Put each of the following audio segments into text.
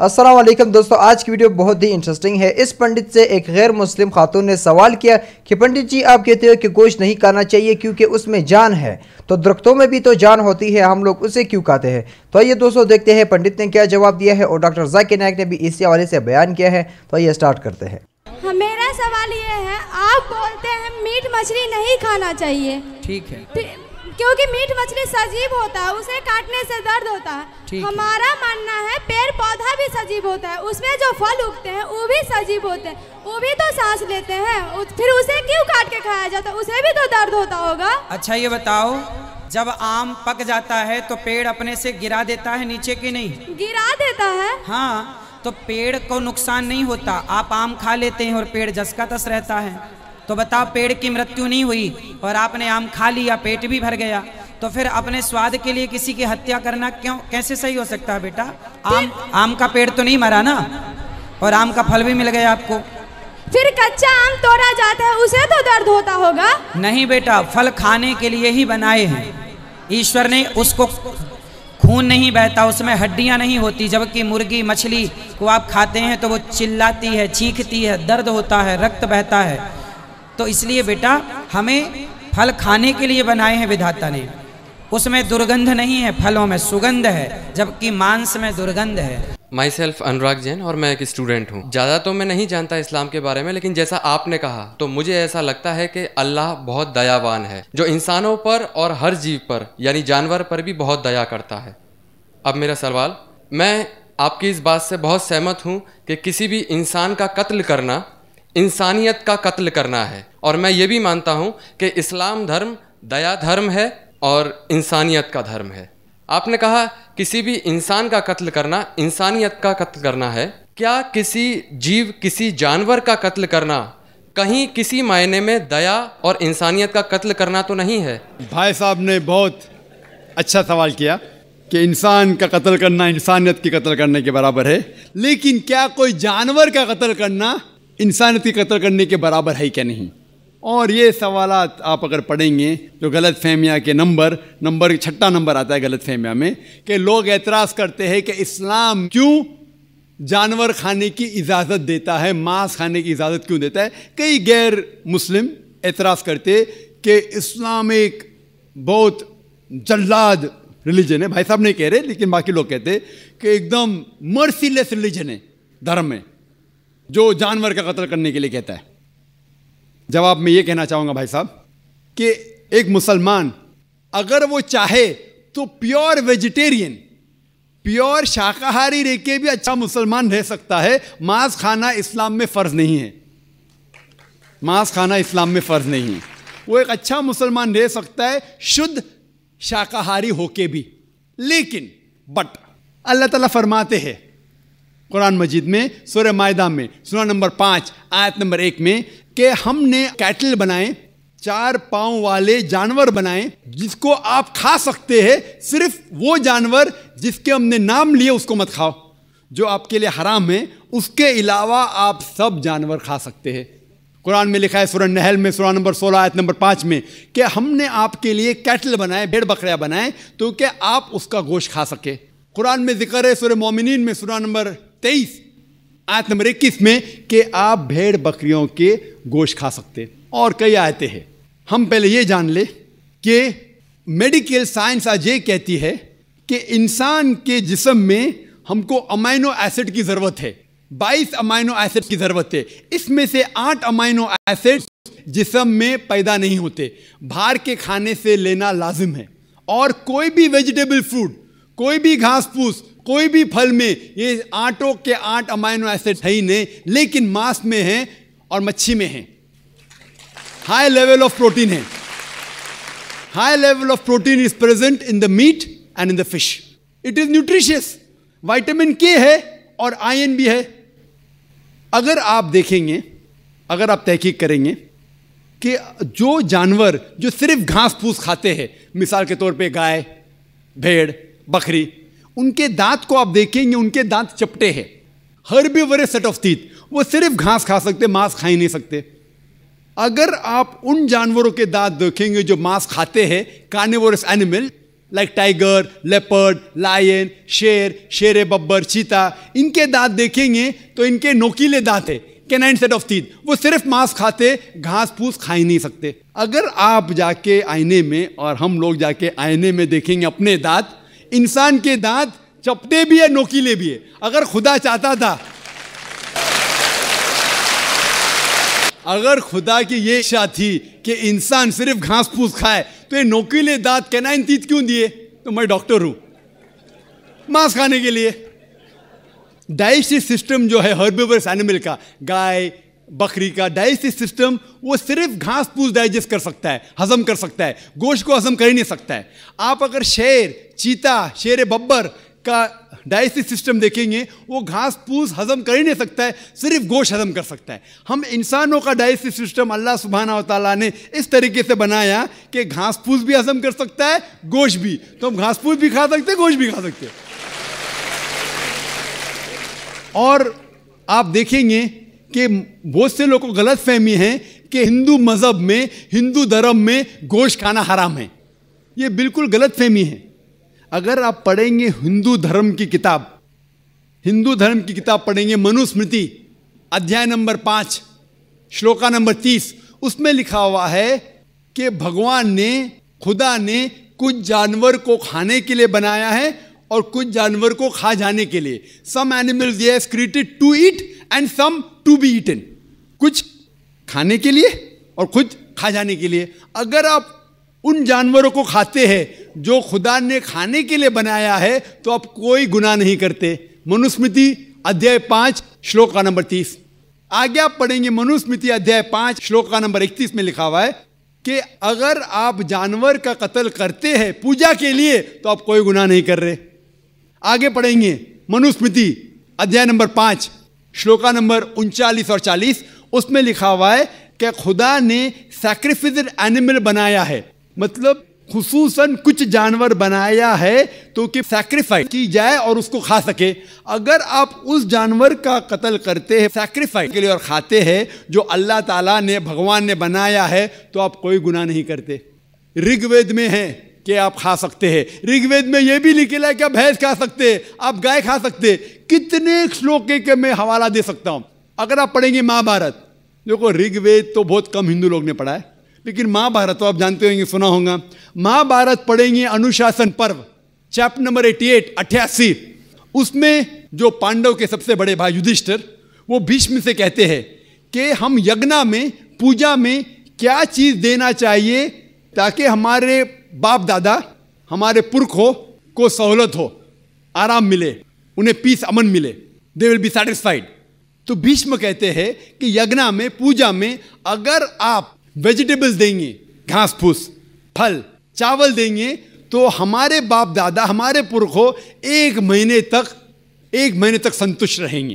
असलम दोस्तों आज की वीडियो बहुत ही इंटरेस्टिंग है इस पंडित से एक गैर मुस्लिम खातून ने सवाल किया कि पंडित जी आप कहते हो कि गोश्त नहीं खाना चाहिए क्योंकि उसमें जान है तो दरख्तों में भी तो जान होती है हम लोग उसे क्यों खाते हैं तो आइए दोस्तों देखते हैं पंडित ने क्या जवाब दिया है और डॉक्टर जाकिर नायक ने भी इसी हवाले से बयान किया है तो आइए स्टार्ट करते हैं हाँ, मेरा सवाल ये है आप बोलते हैं मीट मछली नहीं खाना चाहिए ठीक है क्योंकि मीट मछली सजीव होता है उसे काटने से दर्द होता है हमारा मानना है पेड़ पौधा भी सजीव होता है उसमें जो फल उगते हैं वो भी सजीव होते हैं वो भी तो सांस लेते हैं फिर उसे क्यों काट के खाया जाता है उसे भी तो दर्द होता होगा अच्छा ये बताओ जब आम पक जाता है तो पेड़ अपने से गिरा देता है नीचे की नहीं गिरा देता है हाँ तो पेड़ को नुकसान नहीं होता आप आम खा लेते हैं और पेड़ जसका तस रहता है तो बताओ पेड़ की मृत्यु नहीं हुई और आपने आम खा लिया पेट भी भर गया तो फिर अपने स्वाद के लिए किसी की हत्या करना क्यों कैसे सही हो सकता है बेटा आम आम का पेड़ तो नहीं मरा ना और आम का फल भी मिल गया आपको फिर कच्चा आम तोड़ा जाता है उसे तो दर्द होता होगा नहीं बेटा फल खाने के लिए ही बनाए हैं ईश्वर ने उसको खून नहीं बहता उसमें हड्डियां नहीं होती जबकि मुर्गी मछली को आप खाते हैं तो वो चिल्लाती है चीखती है दर्द होता है रक्त बहता है तो इसलिए बेटा हमें फल खाने के लिए बनाए हैं विधाता ने उसमें दुर्गंध नहीं है फलों में सुगंध है जबकि मांस में दुर्गंध है माई सेल्फ अनुराग जैन और मैं एक स्टूडेंट हूँ ज़्यादा तो मैं नहीं जानता इस्लाम के बारे में लेकिन जैसा आपने कहा तो मुझे ऐसा लगता है कि अल्लाह बहुत दयावान है जो इंसानों पर और हर जीव पर यानी जानवर पर भी बहुत दया करता है अब मेरा सवाल मैं आपकी इस बात से बहुत सहमत हूँ कि किसी भी इंसान का कत्ल करना इंसानियत का कत्ल करना है और मैं ये भी मानता हूँ कि इस्लाम धर्म दया धर्म है और इंसानियत का धर्म है आपने कहा किसी भी इंसान का कत्ल करना इंसानियत का कत्ल करना है क्या किसी जीव किसी जानवर का कत्ल करना कहीं किसी मायने में दया और इंसानियत का कत्ल करना तो नहीं है भाई साहब ने बहुत अच्छा सवाल किया कि इंसान का कत्ल करना इंसानियत की कत्ल करने के बराबर है लेकिन क्या कोई जानवर का कत्ल करना इंसानियत की करने के बराबर है क्या नहीं और ये सवाल आप अगर पढ़ेंगे तो गलत फहमिया के नंबर नंबर छठा नंबर आता है गलत फहमिया में कि लोग एतराज़ करते हैं कि इस्लाम क्यों जानवर खाने की इजाज़त देता है मांस खाने की इजाज़त क्यों देता है कई गैर मुस्लिम एतराज़ करते कि इस्लाम एक बहुत जल्लाद रिलीजन है भाई साहब नहीं कह रहे लेकिन बाकी लोग कहते कि एकदम मर्सीलेस रिलीजन है धर्म में जो जानवर का कत्ल करने के लिए कहता है जवाब में ये कहना चाहूँगा भाई साहब कि एक मुसलमान अगर वो चाहे तो प्योर वेजिटेरियन प्योर शाकाहारी रह के भी अच्छा मुसलमान रह सकता है मांस खाना इस्लाम में फ़र्ज़ नहीं है मांस खाना इस्लाम में फ़र्ज़ नहीं है वो एक अच्छा मुसलमान रह सकता है शुद्ध शाकाहारी होके भी लेकिन बट अल्लाह ताला फरमाते हैं कुरान मजीद में सुर मायदा में सुना नंबर पाँच आयत नंबर एक में कि हमने कैटल बनाए चार पाँव वाले जानवर बनाए जिसको आप खा सकते हैं सिर्फ वो जानवर जिसके हमने नाम लिए उसको मत खाओ जो आपके लिए हराम है उसके अलावा आप सब जानवर खा सकते हैं कुरान में लिखा है सुरन नहल में सुरान नंबर सोलह आयत नंबर पाँच में कि हमने आपके लिए कैटल बनाए भेड़ बकरिया बनाए तो कि आप उसका गोश्त खा सके कुरान में जिक्र है सुर मोमिन में सुरान नंबर तेईस आयत नंबर इक्कीस में कि आप भेड़ बकरियों के गोश्त खा सकते और कई आयतें हैं हम पहले ये जान ले कि मेडिकल साइंस आज ये कहती है कि इंसान के जिसम में हमको अमाइनो एसिड की ज़रूरत है 22 अमाइनो एसिड की ज़रूरत है इसमें से आठ अमाइनो एसिड जिसम में पैदा नहीं होते बाहर के खाने से लेना लाजिम है और कोई भी वेजिटेबल फ्रूट कोई भी घास फूस कोई भी फल में ये आटों के आठ अमाइनो एसिड है ही नहीं लेकिन मांस में है और मच्छी में है हाई लेवल ऑफ प्रोटीन है high level of protein is present in the meat and in the fish it is nutritious vitamin के है और आयन भी है अगर आप देखेंगे अगर आप तहकीक करेंगे कि जो जानवर जो सिर्फ घास फूस खाते हैं मिसाल के तौर पे गाय भेड़ बकरी उनके दांत को आप देखेंगे उनके दांत चपटे हैं हर भी वरे सेट ऑफ तीत वो सिर्फ घास खा सकते मांस खा ही नहीं सकते अगर आप उन जानवरों के दांत देखेंगे जो मांस खाते हैं carnivorous animal like tiger leopard lion शेर शेर बब्बर चीता इनके दांत देखेंगे तो इनके नोकीले दांत है कैनाइन सेट ऑफ तीन वो सिर्फ मांस खाते घास फूस खा ही नहीं सकते अगर आप जाके आईने में और हम लोग जाके आईने में देखेंगे अपने दांत इंसान के दांत चपटे भी है नोकीले भी है अगर खुदा चाहता था अगर खुदा की ये इच्छा थी कि इंसान सिर्फ घास फूस खाए तो ये नोकीले दांत कैनाइन तीत क्यों दिए तो मैं डॉक्टर हूं मांस खाने के लिए डाइजेस्टिव सिस्टम जो है हर्बिवर्स एनिमल का गाय बकरी का डाइजेस्टिव सिस्टम वो सिर्फ घास फूस डाइजेस्ट कर सकता है हजम कर सकता है गोश्त को हजम कर ही नहीं सकता है आप अगर शेर चीता शेर बब्बर का डाइजेस्टिव सिस्टम देखेंगे वो घास फूस हजम कर ही नहीं सकता है सिर्फ गोश्त हजम कर सकता है हम इंसानों का डाइजेस्टिव सिस्टम अल्लाह सुबहाना तला ने इस तरीके से बनाया कि घास फूस भी हजम कर सकता है गोश्त भी तो हम घास फूस भी खा सकते हैं गोश्त भी खा सकते हैं और आप देखेंगे कि बहुत से लोगों को गलत फहमी है कि हिंदू मज़हब में हिंदू धर्म में गोश्त खाना हराम है ये बिल्कुल गलत फहमी है अगर आप पढ़ेंगे हिंदू धर्म की किताब हिंदू धर्म की किताब पढ़ेंगे मनुस्मृति अध्याय नंबर पाँच श्लोका नंबर तीस उसमें लिखा हुआ है कि भगवान ने खुदा ने कुछ जानवर को खाने के लिए बनाया है और कुछ जानवर को खा जाने के लिए सम एनिमल्स ये created to eat and some to be eaten कुछ खाने के लिए और कुछ खा जाने के लिए अगर आप उन जानवरों को खाते हैं जो खुदा ने खाने के लिए बनाया है तो आप कोई गुनाह नहीं करते मनुस्मृति अध्याय पांच श्लोक का नंबर तीस आगे आप पढ़ेंगे मनुस्मृति अध्याय पांच श्लोक का नंबर इकतीस में लिखा हुआ है कि अगर आप जानवर का कत्ल करते हैं पूजा के लिए तो आप कोई गुनाह नहीं कर रहे आगे पढ़ेंगे मनुस्मृति अध्याय नंबर पांच श्लोका नंबर उनचालीस और चालीस उसमें लिखा हुआ है कि खुदा ने सैक्रिफिस एनिमल बनाया है मतलब खसूस कुछ जानवर बनाया है तो कि सेक्रीफाइस की जाए और उसको खा सके अगर आप उस जानवर का कत्ल करते हैं सेक्रीफाइस के लिए और खाते हैं जो अल्लाह ताला ने भगवान ने बनाया है तो आप कोई गुनाह नहीं करते ऋग्वेद में है कि आप खा सकते हैं ऋग्वेद में यह भी लिखेला है कि आप भैंस खा सकते हैं आप गाय खा सकते हैं कितने श्लोक के मैं हवाला दे सकता हूँ अगर आप पढ़ेंगे महाभारत देखो ऋग्वेद तो बहुत कम हिंदू लोग ने पढ़ा है लेकिन महाभारत तो आप जानते होंगे सुना होगा महाभारत पढ़ेंगे अनुशासन पर्व चैप्टर नंबर एटी एट अठासी उसमें जो पांडव के सबसे बड़े भाई युधिष्ठर वो भीष्म से कहते हैं कि हम यज्ञा में पूजा में क्या चीज़ देना चाहिए ताकि हमारे बाप दादा हमारे पुरखों को सहूलत हो आराम मिले उन्हें पीस अमन मिले दे विल बी सेटिस्फाइड तो भीष्म कहते हैं कि यज्ञा में पूजा में अगर आप वेजिटेबल्स देंगे घास फूस फल चावल देंगे तो हमारे बाप दादा हमारे पुरखों एक महीने तक एक महीने तक संतुष्ट रहेंगे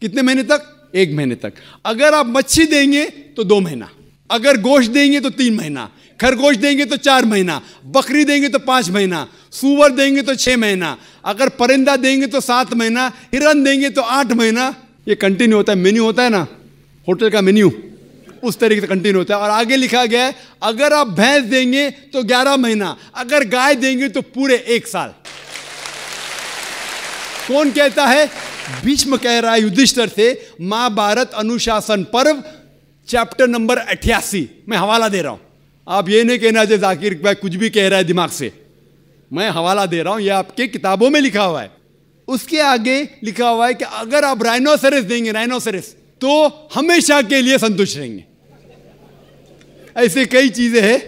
कितने महीने तक एक महीने तक अगर आप मच्छी देंगे तो दो महीना अगर गोश्त देंगे तो तीन महीना खरगोश देंगे तो चार महीना बकरी देंगे तो पाँच महीना सुअर देंगे तो छः महीना अगर परिंदा देंगे तो सात महीना हिरन देंगे तो आठ महीना ये कंटिन्यू होता है मेन्यू होता है ना होटल का मेन्यू उस तरीके से कंटिन्यू होता है और आगे लिखा गया है अगर आप भैंस देंगे तो ग्यारह महीना अगर गाय देंगे तो पूरे एक साल कौन कहता है भीष्म कह रहा है युधिष्ठर से महाभारत अनुशासन पर्व चैप्टर नंबर अठासी मैं हवाला दे रहा हूँ आप ये नहीं कहना चाहिए जाकिर भाई कुछ भी कह रहा है दिमाग से मैं हवाला दे रहा हूँ ये आपके किताबों में लिखा हुआ है उसके आगे लिखा हुआ है कि अगर आप राइनोसरस देंगे राइनोसरस तो हमेशा के लिए संतुष्ट रहेंगे ऐसे कई चीज़ें हैं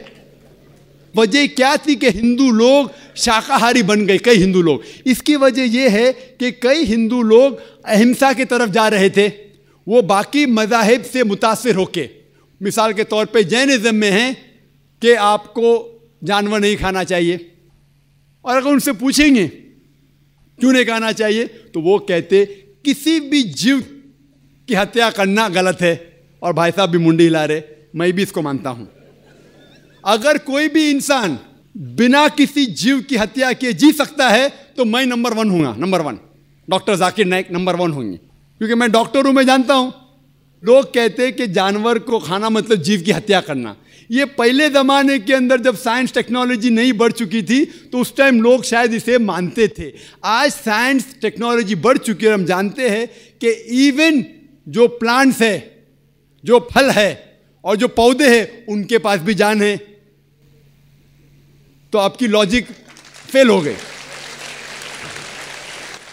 वजह क्या थी कि हिंदू लोग शाकाहारी बन गए कई हिंदू लोग इसकी वजह यह है कि कई हिंदू लोग अहिंसा की तरफ जा रहे थे वो बाकी मजाहब से मुतासर होके मिसाल के तौर पे जैनिज़्म में हैं कि आपको जानवर नहीं खाना चाहिए और अगर उनसे पूछेंगे क्यों नहीं खाना चाहिए तो वो कहते किसी भी जीव की हत्या करना गलत है और भाई साहब भी मुंडी हिला रहे मैं भी इसको मानता हूँ अगर कोई भी इंसान बिना किसी जीव की हत्या किए जी सकता है तो मैं नंबर वन हूँ number one doctor Zakir Naik number one होंगे क्योंकि मैं डॉक्टर हूं मैं जानता हूं लोग कहते हैं कि जानवर को खाना मतलब जीव की हत्या करना ये पहले ज़माने के अंदर जब साइंस टेक्नोलॉजी नहीं बढ़ चुकी थी तो उस टाइम लोग शायद इसे मानते थे आज साइंस टेक्नोलॉजी बढ़ चुकी है हम जानते हैं कि इवन जो प्लांट्स है जो फल है और जो पौधे हैं उनके पास भी जान है तो आपकी लॉजिक फेल हो गई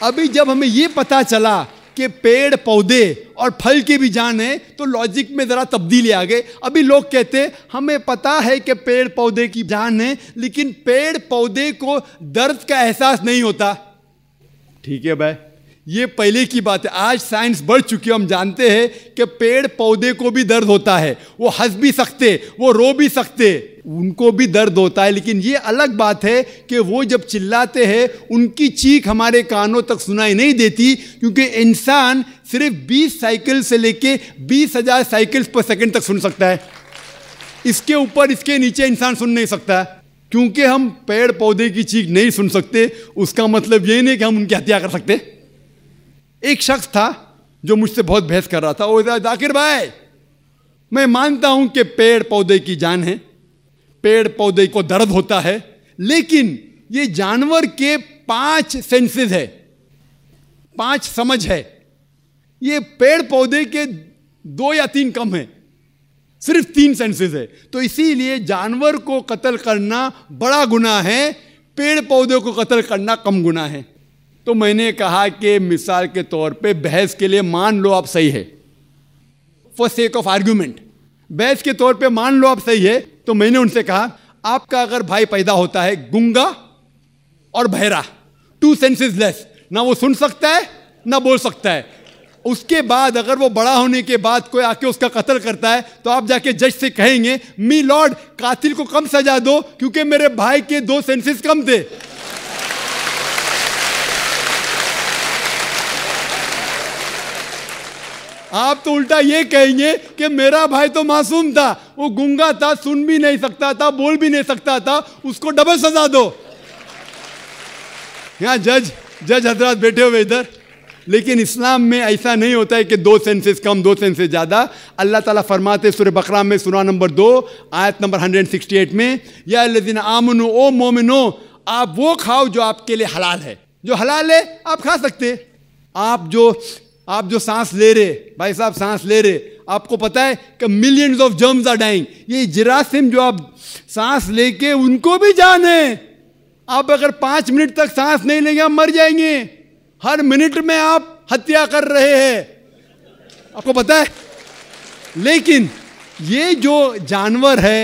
अभी जब हमें ये पता चला कि पेड़ पौधे और फल की भी जान है तो लॉजिक में ज़रा तब्दीली आ गई अभी लोग कहते हमें पता है कि पेड़ पौधे की जान है लेकिन पेड़ पौधे को दर्द का एहसास नहीं होता ठीक है भाई ये पहले की बात है आज साइंस बढ़ चुकी है हम जानते हैं कि पेड़ पौधे को भी दर्द होता है वो हंस भी सकते वो रो भी सकते उनको भी दर्द होता है लेकिन ये अलग बात है कि वो जब चिल्लाते हैं उनकी चीख हमारे कानों तक सुनाई नहीं देती क्योंकि इंसान सिर्फ 20 साइकिल से लेके बीस हज़ार साइकिल्स पर सेकंड तक सुन सकता है इसके ऊपर इसके नीचे इंसान सुन नहीं सकता क्योंकि हम पेड़ पौधे की चीख नहीं सुन सकते उसका मतलब ये नहीं कि हम उनकी हत्या कर सकते एक शख्स था जो मुझसे बहुत बहस कर रहा था वो जाकिर भाई मैं मानता हूं कि पेड़ पौधे की जान है पेड़ पौधे को दर्द होता है लेकिन ये जानवर के पांच सेंसेस है पांच समझ है ये पेड़ पौधे के दो या तीन कम है सिर्फ तीन सेंसेस है तो इसीलिए जानवर को कत्ल करना बड़ा गुना है पेड़ पौधे को कत्ल करना कम गुना है तो मैंने कहा कि मिसाल के तौर पे बहस के लिए मान लो आप सही है फॉर सेक ऑफ आर्ग्यूमेंट बहस के तौर पे मान लो आप सही है तो मैंने उनसे कहा आपका अगर भाई पैदा होता है गुंगा और बहरा टू सेंसेस लेस ना वो सुन सकता है ना बोल सकता है उसके बाद अगर वो बड़ा होने के बाद कोई आके उसका कत्ल करता है तो आप जाके जज से कहेंगे मी लॉर्ड कातिल को कम सजा दो क्योंकि मेरे भाई के दो सेंसेस कम थे आप तो उल्टा ये कहेंगे कि मेरा भाई तो मासूम था वो गुंगा था सुन भी नहीं सकता था बोल भी नहीं सकता था उसको डबल सजा दो यहाँ जज जज हजरात बैठे हुए इधर लेकिन इस्लाम में ऐसा नहीं होता है कि दो सेंसेस कम दो सेंसेस ज़्यादा अल्लाह ताला फरमाते सुर बकरा में सुना नंबर दो आयत नंबर 168 में या लदिन आमन ओ मोमिनो आप वो खाओ जो आपके लिए हलाल है जो हलाल है आप खा सकते आप जो आप जो सांस ले रहे भाई साहब सांस ले रहे आपको पता है कि millions of germs are dying ये जरासिम जो आप सांस लेके उनको भी जान है आप अगर पांच मिनट तक सांस नहीं लेंगे आप मर जाएंगे हर मिनट में आप हत्या कर रहे हैं आपको पता है लेकिन ये जो जानवर है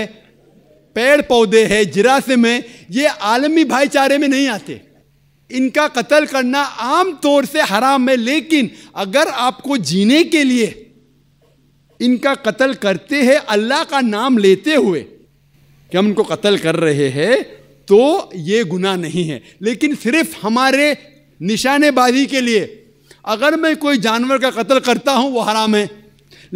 पेड़ पौधे है जरासिम है ये आलमी भाईचारे में नहीं आते इनका कत्ल करना आम तौर से हराम है लेकिन अगर आपको जीने के लिए इनका कत्ल करते हैं अल्लाह का नाम लेते हुए कि हम इनको कत्ल कर रहे हैं तो ये गुनाह नहीं है लेकिन सिर्फ हमारे निशानेबाजी के लिए अगर मैं कोई जानवर का कत्ल करता हूँ वो हराम है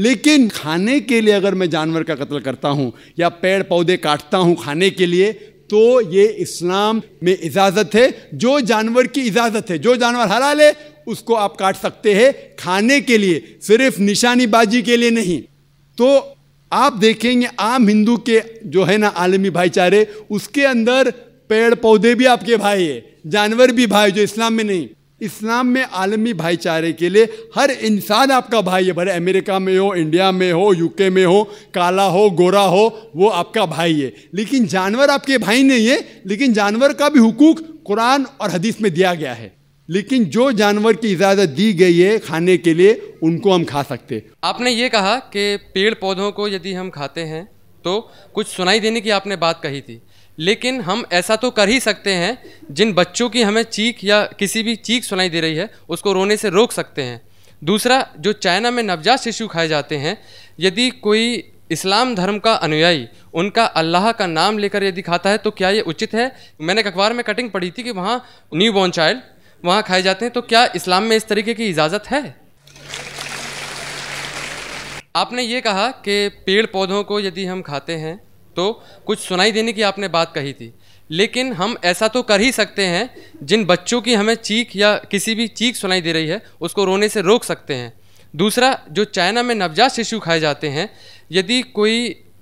लेकिन खाने के लिए अगर मैं जानवर का कत्ल करता हूँ या पेड़ पौधे काटता हूँ खाने के लिए तो ये इस्लाम में इजाज़त है जो जानवर की इजाज़त है जो जानवर हरा ले उसको आप काट सकते हैं खाने के लिए सिर्फ निशानीबाजी के लिए नहीं तो आप देखेंगे आम हिंदू के जो है ना आलमी भाईचारे उसके अंदर पेड़ पौधे भी आपके भाई है जानवर भी भाई जो इस्लाम में नहीं इस्लाम में आलमी भाईचारे के लिए हर इंसान आपका भाई है भले अमेरिका में हो इंडिया में हो यूके में हो काला हो गोरा हो वो आपका भाई है लेकिन जानवर आपके भाई नहीं है लेकिन जानवर का भी हुकूक कुरान और हदीस में दिया गया है लेकिन जो जानवर की इजाज़त दी गई है खाने के लिए उनको हम खा सकते आपने ये कहा कि पेड़ पौधों को यदि हम खाते हैं तो कुछ सुनाई देने की आपने बात कही थी लेकिन हम ऐसा तो कर ही सकते हैं जिन बच्चों की हमें चीख या किसी भी चीख सुनाई दे रही है उसको रोने से रोक सकते हैं दूसरा जो चाइना में नवजात शिशु खाए जाते हैं यदि कोई इस्लाम धर्म का अनुयायी उनका अल्लाह का नाम लेकर यदि खाता है तो क्या ये उचित है मैंने एक अखबार में कटिंग पढ़ी थी कि वहाँ न्यू बॉर्न चाइल्ड वहाँ खाए जाते हैं तो क्या इस्लाम में इस तरीके की इजाज़त है आपने ये कहा कि पेड़ पौधों को यदि हम खाते हैं तो कुछ सुनाई देने की आपने बात कही थी लेकिन हम ऐसा तो कर ही सकते हैं जिन बच्चों की हमें चीख या किसी भी चीख सुनाई दे रही है उसको रोने से रोक सकते हैं दूसरा जो चाइना में नवजात शिशु खाए जाते हैं यदि कोई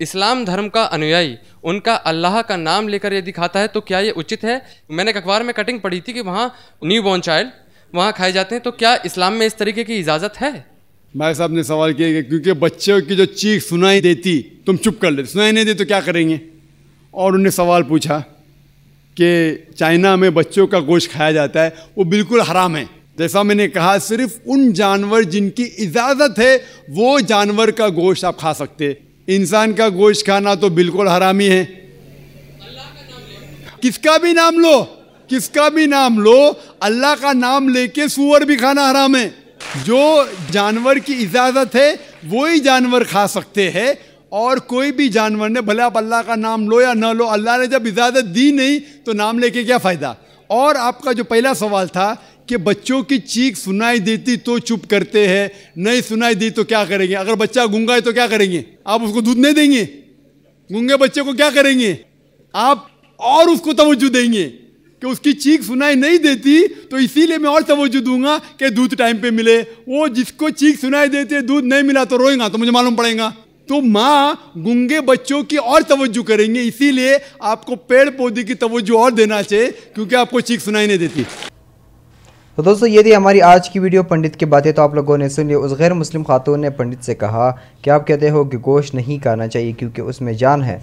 इस्लाम धर्म का अनुयायी उनका अल्लाह का नाम लेकर यदि खाता है तो क्या ये उचित है मैंने एक अखबार में कटिंग पढ़ी थी कि वहाँ न्यू बॉर्न चाइल्ड वहाँ खाए जाते हैं तो क्या इस्लाम में इस तरीके की इजाज़त है भाई साहब ने सवाल किया कि क्योंकि बच्चों की जो चीख सुनाई देती तुम चुप कर लेते सुनाई नहीं देती तो क्या करेंगे और उन्होंने सवाल पूछा कि चाइना में बच्चों का गोश्त खाया जाता है वो बिल्कुल हराम है जैसा मैंने कहा सिर्फ उन जानवर जिनकी इजाज़त है वो जानवर का गोश्त आप खा सकते इंसान का गोश्त खाना तो बिल्कुल हराम ही है किसका भी नाम लो किसका भी नाम लो अल्लाह का नाम लेके सुअर भी खाना हराम है जो जानवर की इजाज़त है वो ही जानवर खा सकते हैं और कोई भी जानवर ने भले आप अल्लाह का नाम लो या ना लो अल्लाह ने जब इजाज़त दी नहीं तो नाम लेके क्या फ़ायदा और आपका जो पहला सवाल था कि बच्चों की चीख सुनाई देती तो चुप करते हैं नहीं सुनाई दी तो क्या करेंगे अगर बच्चा गूंगा है तो क्या करेंगे आप उसको दूध नहीं देंगे गूंगे बच्चे को क्या करेंगे आप और उसको तवज्जो देंगे कि उसकी चीख सुनाई नहीं देती तो इसीलिए मैं और तवज्जो दूंगा कि दूध टाइम पे मिले वो जिसको चीख सुनाई देती है दूध नहीं मिला तो रोएगा तो मुझे मालूम पड़ेगा तो माँ गुंगे बच्चों की और तवज्जो करेंगे इसीलिए आपको पेड़ पौधे की तवज्जो और देना चाहिए क्योंकि आपको चीख सुनाई नहीं देती तो दोस्तों ये थी हमारी आज की वीडियो पंडित की बातें तो आप लोगों ने सुन ली उस गैर मुस्लिम खातून ने पंडित से कहा कि आप कहते हो कि गोश्त नहीं खाना चाहिए क्योंकि उसमें जान है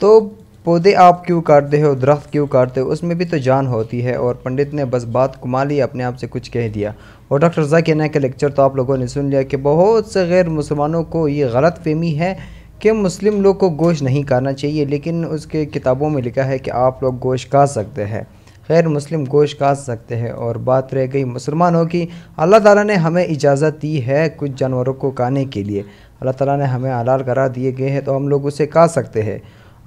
तो पौधे आप क्यों काटते हो दरख्त क्यों काटते हो उसमें भी तो जान होती है और पंडित ने बस बात कुमा ली अपने आप से कुछ कह दिया और डॉक्टर जाकिर नायक का लेक्चर तो आप लोगों ने सुन लिया कि बहुत से गैर मुसलमानों को ये गलत फहमी है कि मुस्लिम लोग को गोश नहीं खाना चाहिए लेकिन उसके किताबों में लिखा है कि आप लोग गोश खा सकते हैं गैर मुस्लिम गोश काट सकते हैं और बात रह गई मुसलमानों की अल्लाह ताला ने हमें इजाज़त दी है कुछ जानवरों को खाने के लिए अल्लाह ताला ने हमें हलाल करा दिए गए हैं तो हम लोग उसे खा सकते हैं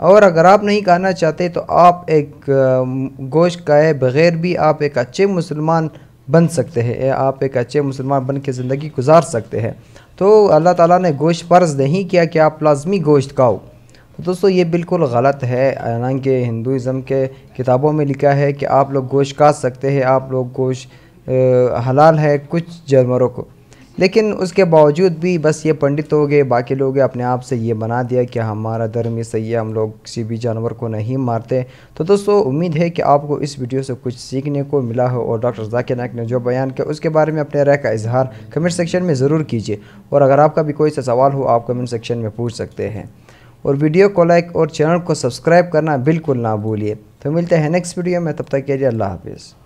और अगर आप नहीं खाना चाहते तो आप एक गोश्त खाए बग़ैर भी आप एक अच्छे मुसलमान बन सकते हैं आप एक अच्छे मुसलमान बन के ज़िंदगी गुजार सकते हैं तो अल्लाह ताला ने गोश्त फ़र्ज़ नहीं किया कि आप लाजमी गोश्त खाओ तो दोस्तों ये बिल्कुल गलत है हालांकि हिंदुज़म के किताबों में लिखा है कि आप लोग गोश्त खा सकते हैं आप लोग गोश्त हलाल है कुछ जानवरों को लेकिन उसके बावजूद भी बस ये पंडित हो गए बाकी लोग अपने आप से ये बना दिया कि हमारा धर्म ही सही है हम लोग किसी भी जानवर को नहीं मारते तो दोस्तों उम्मीद है कि आपको इस वीडियो से कुछ सीखने को मिला हो और डॉक्टर जाकिर नायक ने जो बयान किया उसके बारे में अपने राय का इजहार कमेंट सेक्शन में ज़रूर कीजिए और अगर आपका भी कोई सा सवाल हो आप कमेंट सेक्शन में पूछ सकते हैं और वीडियो को लाइक और चैनल को सब्सक्राइब करना बिल्कुल ना भूलिए तो मिलते हैं नेक्स्ट वीडियो में तब तक के लिए अल्लाह हाफिज़